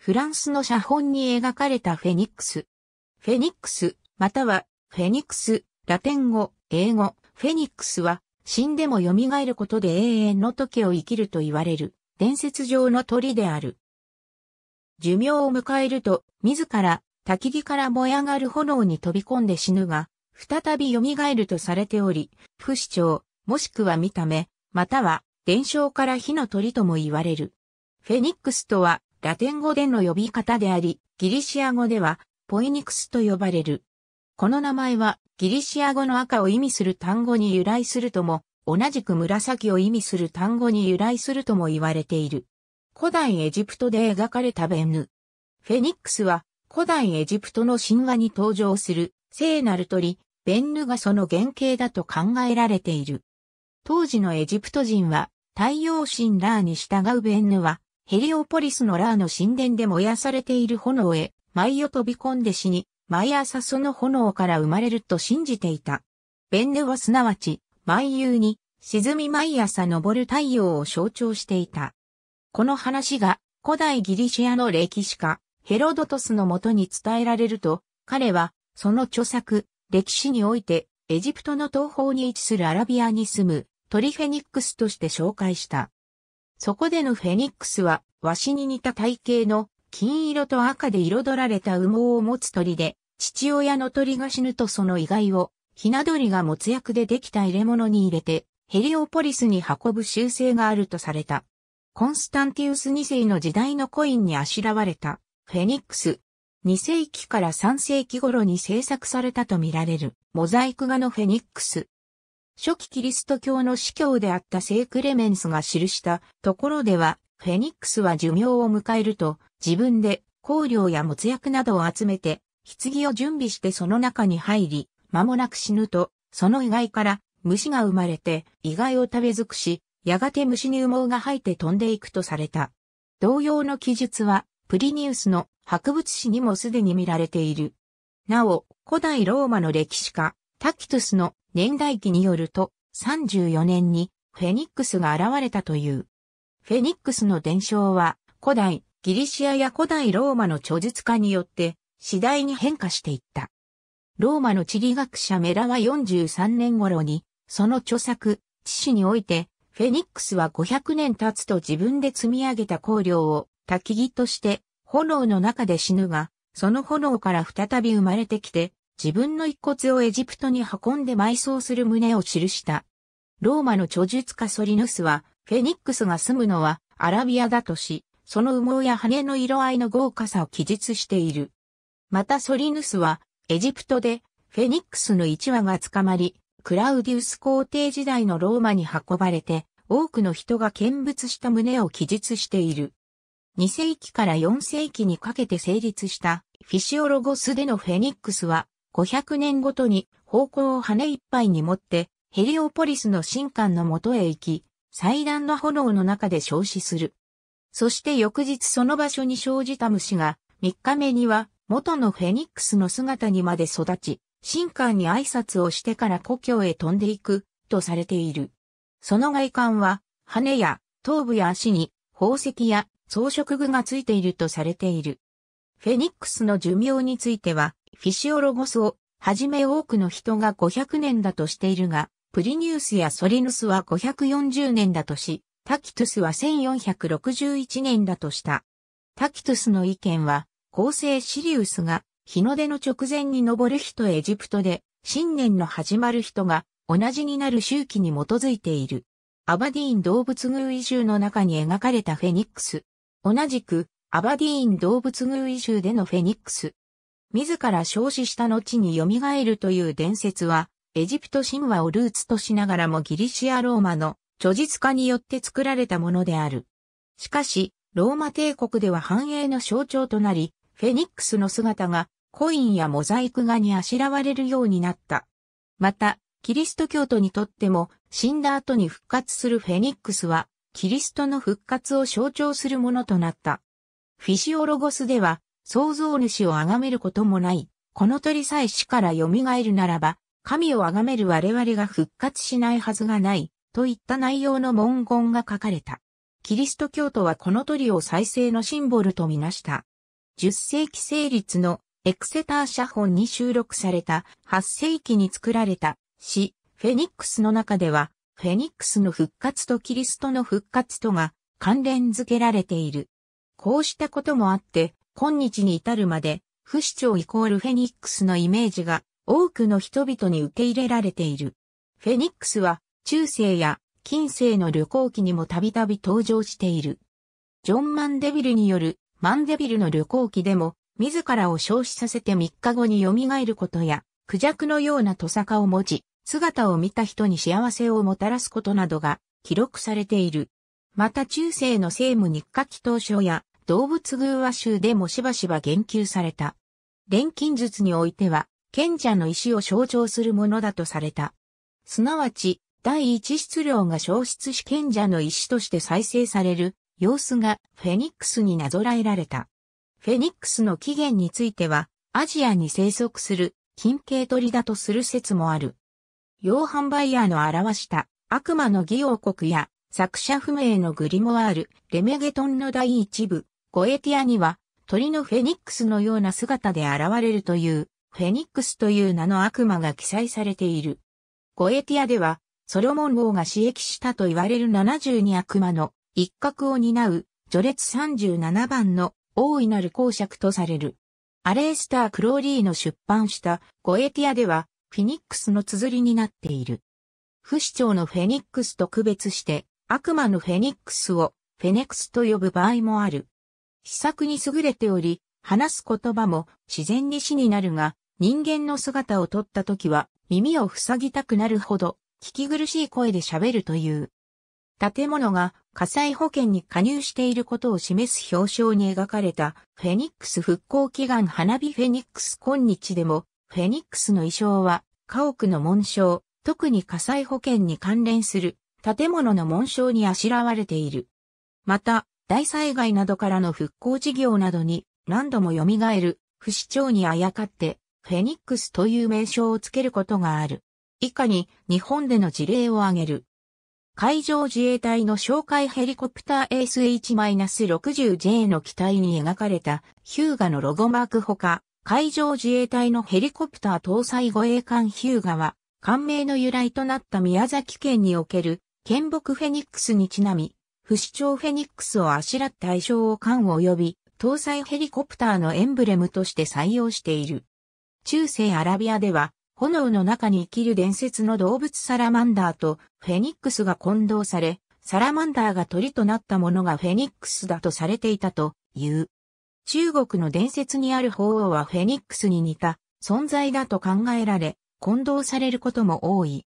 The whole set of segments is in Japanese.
フランスの写本に描かれたフェニックス。フェニックス、または、フェニックス、ラテン語、英語、フェニックスは、死んでも蘇ることで永遠の時を生きると言われる、伝説上の鳥である。寿命を迎えると、自ら、焚き木から燃え上がる炎に飛び込んで死ぬが、再び蘇るとされており、不死鳥、もしくは見た目、または、伝承から火の鳥とも言われる。フェニックスとは、ラテン語での呼び方であり、ギリシア語ではポイニクスと呼ばれる。この名前はギリシア語の赤を意味する単語に由来するとも、同じく紫を意味する単語に由来するとも言われている。古代エジプトで描かれたベヌ。フェニックスは古代エジプトの神話に登場する聖なる鳥、ベンヌがその原型だと考えられている。当時のエジプト人は太陽神ラーに従うベンヌはヘリオポリスのラーの神殿で燃やされている炎へ、舞を飛び込んで死に、毎朝その炎から生まれると信じていた。ベンヌはすなわち、舞遊に、沈み毎朝昇る太陽を象徴していた。この話が、古代ギリシアの歴史家、ヘロドトスのもとに伝えられると、彼は、その著作、歴史において、エジプトの東方に位置するアラビアに住む、トリフェニックスとして紹介した。そこでのフェニックスは、ワシに似た体型の金色と赤で彩られた羽毛を持つ鳥で、父親の鳥が死ぬとその遺骸を、ひな鳥が持つ役でできた入れ物に入れて、ヘリオポリスに運ぶ習性があるとされた。コンスタンティウス2世の時代のコインにあしらわれた、フェニックス。2世紀から3世紀頃に制作されたとみられる、モザイク画のフェニックス。初期キリスト教の司教であった聖クレメンスが記したところでは、フェニックスは寿命を迎えると、自分で香料や没薬などを集めて、棺を準備してその中に入り、間もなく死ぬと、その意外から虫が生まれて、意外を食べ尽くし、やがて虫に羽毛が生えて飛んでいくとされた。同様の記述は、プリニウスの博物誌にもすでに見られている。なお、古代ローマの歴史家、タキトゥスの年代記によると、34年にフェニックスが現れたという。フェニックスの伝承は、古代ギリシアや古代ローマの著述家によって次第に変化していった。ローマの地理学者メラは43年頃に、その著作、知史において、フェニックスは500年経つと自分で積み上げた香料を焚き木として、炎の中で死ぬが、その炎から再び生まれてきて、自分の遺骨をエジプトに運んで埋葬する旨を記した。ローマの著述家ソリヌスは、フェニックスが住むのはアラビアだとし、その羽毛や羽の色合いの豪華さを記述している。またソリヌスは、エジプトでフェニックスの一羽が捕まり、クラウディウス皇帝時代のローマに運ばれて、多くの人が見物した旨を記述している。2世紀から4世紀にかけて成立したフィシオロゴスでのフェニックスは500年ごとに方向を羽いっぱいに持ってヘリオポリスの神官のもとへ行き、祭壇の炎の中で焼死する。そして翌日その場所に生じた虫が、3日目には元のフェニックスの姿にまで育ち、神官に挨拶をしてから故郷へ飛んでいく、とされている。その外観は、羽や頭部や足に宝石や装飾具がついているとされている。フェニックスの寿命については、フィシオロゴスをはじめ多くの人が500年だとしているが、プリニウスやソリヌスは540年だとし、タキトゥスは1461年だとした。タキトゥスの意見は、恒星シリウスが日の出の直前に登る日とエジプトで、新年の始まる人が同じになる周期に基づいている。アバディーン動物偶異集の中に描かれたフェニックス。同じく、アバディーン動物偶異集でのフェニックス。自ら消死した後に蘇るという伝説は、エジプト神話をルーツとしながらもギリシア・ローマの著述家によって作られたものである。しかし、ローマ帝国では繁栄の象徴となり、フェニックスの姿がコインやモザイク画にあしらわれるようになった。また、キリスト教徒にとっても死んだ後に復活するフェニックスは、キリストの復活を象徴するものとなった。フィシオロゴスでは、創造主を崇めることもない。この鳥さえ死から蘇るならば、神を崇める我々が復活しないはずがない、といった内容の文言が書かれた。キリスト教徒はこの鳥を再生のシンボルとみなした。10世紀成立のエクセター写本に収録された8世紀に作られた詩、フェニックスの中では、フェニックスの復活とキリストの復活とが関連づけられている。こうしたこともあって、今日に至るまで、不死鳥イコールフェニックスのイメージが多くの人々に受け入れられている。フェニックスは中世や近世の旅行記にもたびたび登場している。ジョン・マンデビルによるマンデビルの旅行記でも自らを消死させて3日後に蘇ることや、クジャクのようなトサカを持ち、姿を見た人に幸せをもたらすことなどが記録されている。また中世の政務日課祈祷書や動物偶話集でもしばしば言及された。錬金術においては、賢者の石を象徴するものだとされた。すなわち、第一質量が消失し賢者の石として再生される様子がフェニックスになぞらえられた。フェニックスの起源については、アジアに生息する金系鳥だとする説もある。洋販売屋バイヤーの表した悪魔の義王国や作者不明のグリモワール、レメゲトンの第一部、ゴエティアには鳥のフェニックスのような姿で現れるというフェニックスという名の悪魔が記載されている。ゴエティアではソロモン王が刺激したと言われる72悪魔の一角を担う序列37番の大いなる公爵とされる。アレースター・クローリーの出版したゴエティアではフェニックスの綴りになっている。不死鳥のフェニックスと区別して悪魔のフェニックスをフェネクスと呼ぶ場合もある。秘作に優れており、話す言葉も自然に死になるが、人間の姿を取った時は耳を塞ぎたくなるほど聞き苦しい声で喋るという。建物が火災保険に加入していることを示す表彰に描かれたフェニックス復興祈願花火フェニックス今日でもフェニックスの衣装は家屋の紋章、特に火災保険に関連する建物の紋章にあしらわれている。また、大災害などからの復興事業などに何度も蘇る不死鳥にあやかってフェニックスという名称をつけることがある。以下に日本での事例を挙げる。海上自衛隊の哨戒ヘリコプター ASH-60J の機体に描かれたヒューガのロゴマークほか、海上自衛隊のヘリコプター搭載護衛艦ヒューガは、艦名の由来となった宮崎県における県北フェニックスにちなみ、不死鳥フェニックスをあしらった愛称を艦及び、搭載ヘリコプターのエンブレムとして採用している。中世アラビアでは、炎の中に生きる伝説の動物サラマンダーとフェニックスが混同され、サラマンダーが鳥となったものがフェニックスだとされていたという。中国の伝説にある鳳凰はフェニックスに似た存在だと考えられ、混同されることも多い。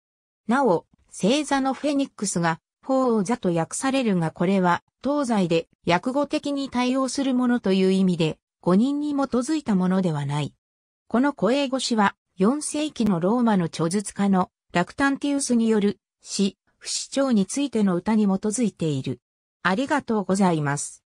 なお、星座のフェニックスが法王座と訳されるがこれは、東西で訳語的に対応するものという意味で、五人に基づいたものではない。この古英語詩は、4世紀のローマの著述家のラクタンティウスによる詩、不死鳥についての歌に基づいている。ありがとうございます。